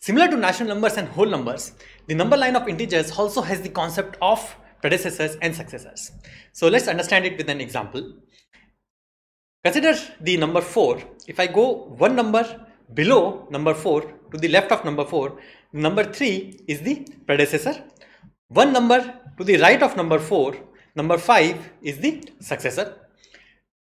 Similar to natural numbers and whole numbers, the number line of integers also has the concept of predecessors and successors. So let's understand it with an example. Consider the number 4. If I go one number below number 4 to the left of number 4, number 3 is the predecessor. One number to the right of number 4, number 5 is the successor.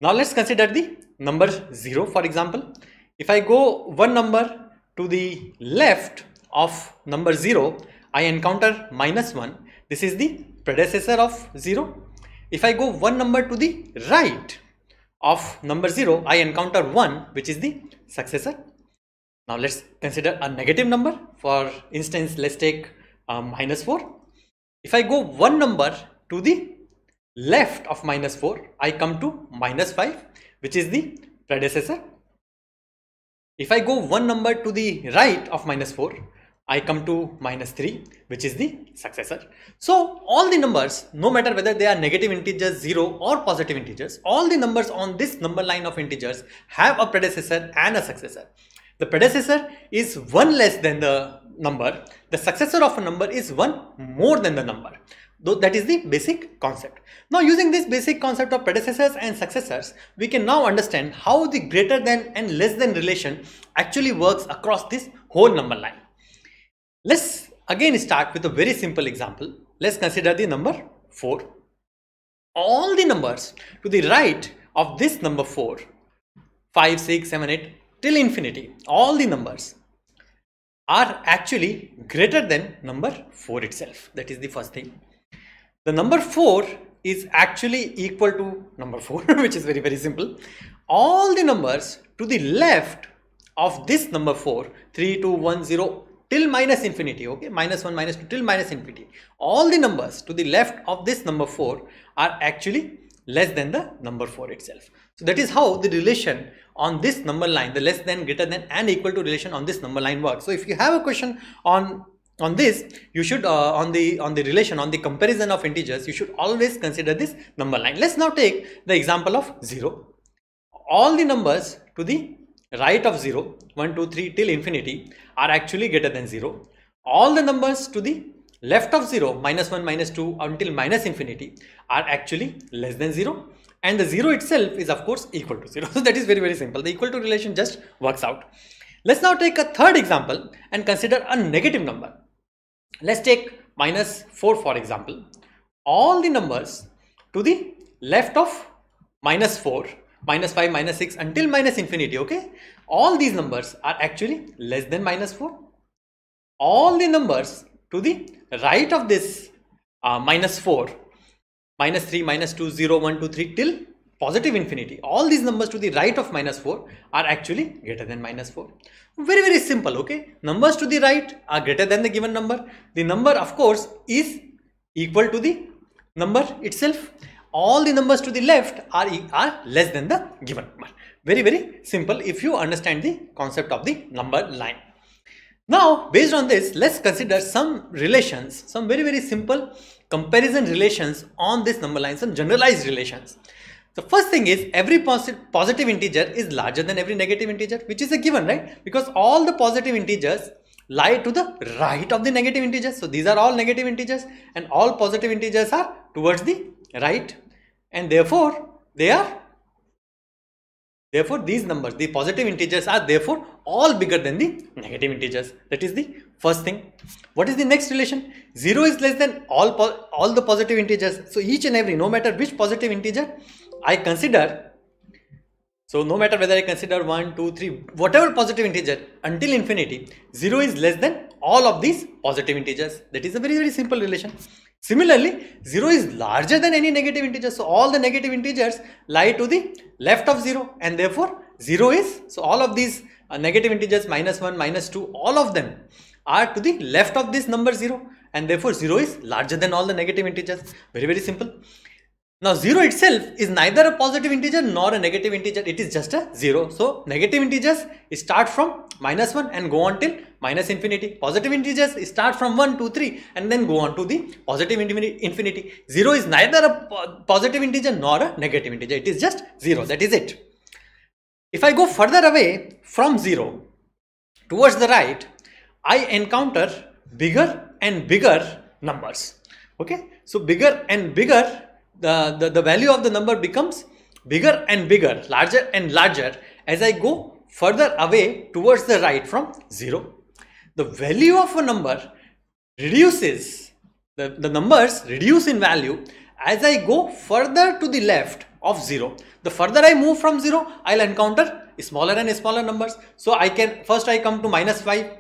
Now let's consider the number 0 for example. If I go one number to the left of number 0, I encounter minus 1. This is the predecessor of 0. If I go one number to the right of number 0, I encounter 1 which is the successor. Now let's consider a negative number. For instance, let's take uh, minus 4. If I go one number to the left of minus 4, I come to minus 5 which is the predecessor. If I go one number to the right of minus 4, I come to minus 3 which is the successor. So all the numbers no matter whether they are negative integers 0 or positive integers all the numbers on this number line of integers have a predecessor and a successor. The predecessor is 1 less than the number. The successor of a number is 1 more than the number. Though that is the basic concept. Now using this basic concept of predecessors and successors, we can now understand how the greater than and less than relation actually works across this whole number line. Let's again start with a very simple example. Let's consider the number 4. All the numbers to the right of this number 4, 5, 6, 7, 8 till infinity, all the numbers are actually greater than number 4 itself. That is the first thing. The number 4 is actually equal to number 4 which is very very simple. All the numbers to the left of this number 4 3 2 1 0 till minus infinity okay minus 1 minus 2 till minus infinity all the numbers to the left of this number 4 are actually less than the number 4 itself. So that is how the relation on this number line, the less than, greater than and equal to relation on this number line works. So if you have a question on on this you should uh, on the on the relation on the comparison of integers you should always consider this number line let's now take the example of 0 all the numbers to the right of 0 1 2 3 till infinity are actually greater than 0 all the numbers to the left of 0 minus 1 minus 2 until minus infinity are actually less than 0 and the 0 itself is of course equal to 0 so that is very very simple the equal to relation just works out let's now take a third example and consider a negative number Let's take minus 4 for example. All the numbers to the left of minus 4, minus 5, minus 6 until minus infinity, okay? All these numbers are actually less than minus 4. All the numbers to the right of this uh, minus 4, minus 3, minus 2, 0, 1, 2, 3 till positive infinity, all these numbers to the right of minus 4 are actually greater than minus 4. Very, very simple, okay? Numbers to the right are greater than the given number. The number, of course, is equal to the number itself. All the numbers to the left are, are less than the given number. Very, very simple if you understand the concept of the number line. Now, based on this, let's consider some relations, some very, very simple comparison relations on this number line, some generalized relations. The first thing is every positive integer is larger than every negative integer, which is a given, right? Because all the positive integers lie to the right of the negative integers. So these are all negative integers and all positive integers are towards the right. And therefore, they are, therefore these numbers, the positive integers are therefore all bigger than the negative integers. That is the first thing. What is the next relation? 0 is less than all, all the positive integers. So each and every, no matter which positive integer, I consider, so no matter whether I consider 1, 2, 3, whatever positive integer until infinity, 0 is less than all of these positive integers. That is a very, very simple relation. Similarly, 0 is larger than any negative integer. So all the negative integers lie to the left of 0 and therefore 0 is, so all of these uh, negative integers minus 1, minus 2, all of them are to the left of this number 0 and therefore 0 is larger than all the negative integers. Very, very simple. Now 0 itself is neither a positive integer nor a negative integer. It is just a 0. So negative integers start from minus 1 and go on till minus infinity. Positive integers start from 1 to 3 and then go on to the positive infinity. 0 is neither a positive integer nor a negative integer. It is just 0. That is it. If I go further away from 0 towards the right, I encounter bigger and bigger numbers. Okay. So bigger and bigger the, the, the value of the number becomes bigger and bigger, larger and larger as I go further away towards the right from 0. The value of a number reduces, the, the numbers reduce in value as I go further to the left of 0. The further I move from 0, I'll encounter smaller and smaller numbers. So I can, first I come to minus 5,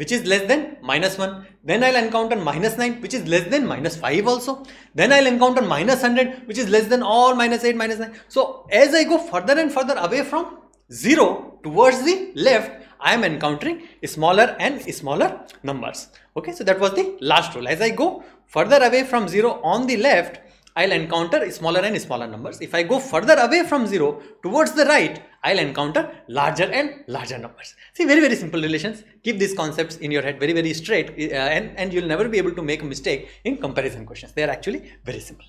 which is less than minus 1. Then I'll encounter minus 9 which is less than minus 5 also. Then I'll encounter minus 100 which is less than or minus 8 minus 9. So as I go further and further away from 0 towards the left I am encountering smaller and smaller numbers. Okay so that was the last rule. As I go further away from 0 on the left I'll encounter smaller and smaller numbers. If I go further away from 0 towards the right, I'll encounter larger and larger numbers. See, very, very simple relations. Keep these concepts in your head very, very straight uh, and, and you'll never be able to make a mistake in comparison questions. They are actually very simple.